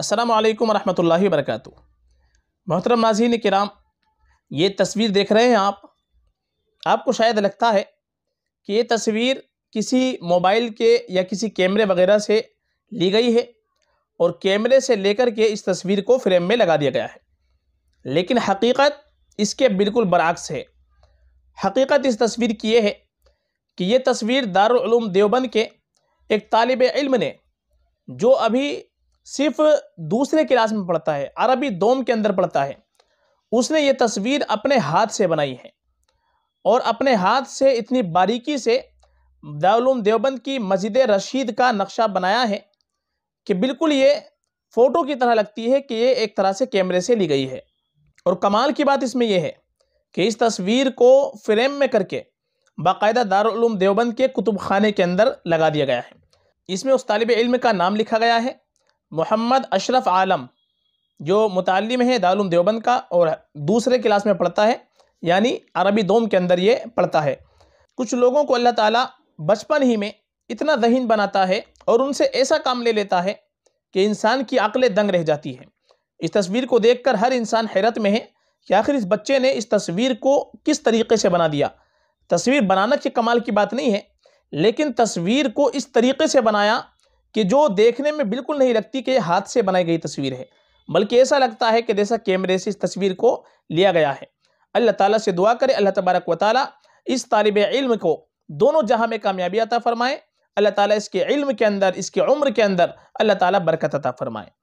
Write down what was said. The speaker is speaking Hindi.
अस्सलाम वालेकुम रहमतुल्लाहि मोहतरम नाजीन कराम ये तस्वीर देख रहे हैं आप आपको शायद लगता है कि ये तस्वीर किसी मोबाइल के या किसी कैमरे वगैरह से ली गई है और कैमरे से लेकर के इस तस्वीर को फ्रेम में लगा दिया गया है लेकिन हकीकत इसके बिल्कुल बरक्स है हकीकत इस तस्वीर की ये है कि ये तस्वीर दारुल देवबंद के एक तालब इल्म ने जो अभी सिर्फ दूसरे क्लास में पढ़ता है अरबी दोम के अंदर पढ़ता है उसने ये तस्वीर अपने हाथ से बनाई है और अपने हाथ से इतनी बारीकी से दारूम देवबंद की मस्जिद रशीद का नक्शा बनाया है कि बिल्कुल ये फ़ोटो की तरह लगती है कि ये एक तरह से कैमरे से ली गई है और कमाल की बात इसमें यह है कि इस तस्वीर को फ्रेम में करके बाकायदा दारूम देवबंद के कुतुब खाने के अंदर लगा दिया गया है इसमें उस तालब इल्म का नाम लिखा गया है मोहम्मद अशरफ आलम जो मुतालिम है दारुल देवबंद का और दूसरे क्लास में पढ़ता है यानी अरबी दोम के अंदर ये पढ़ता है कुछ लोगों को अल्लाह ताला बचपन ही में इतना जहीन बनाता है और उनसे ऐसा काम ले लेता है कि इंसान की अकलें दंग रह जाती है इस तस्वीर को कर हर इंसान हैरत में है कि आखिर इस बच्चे ने इस तस्वीर को किस तरीके से बना दिया तस्वीर बनाना की कमाल की बात नहीं है लेकिन तस्वीर को इस तरीके से बनाया कि जो देखने में बिल्कुल नहीं लगती कि हाथ से बनाई गई तस्वीर है बल्कि ऐसा लगता है कि जैसा कैमरे से इस तस्वीर को लिया गया है अल्लाह ताला से दुआ करें अल्लाह तबारक व ताली इस तालब इल्म को दोनों जहाँ में कामयाबी अता फरमाएँ अल्लाह ताला इसके इल्म के अंदर इसके उम्र के अंदर अल्लाह ताला बरकत अता फरमाएँ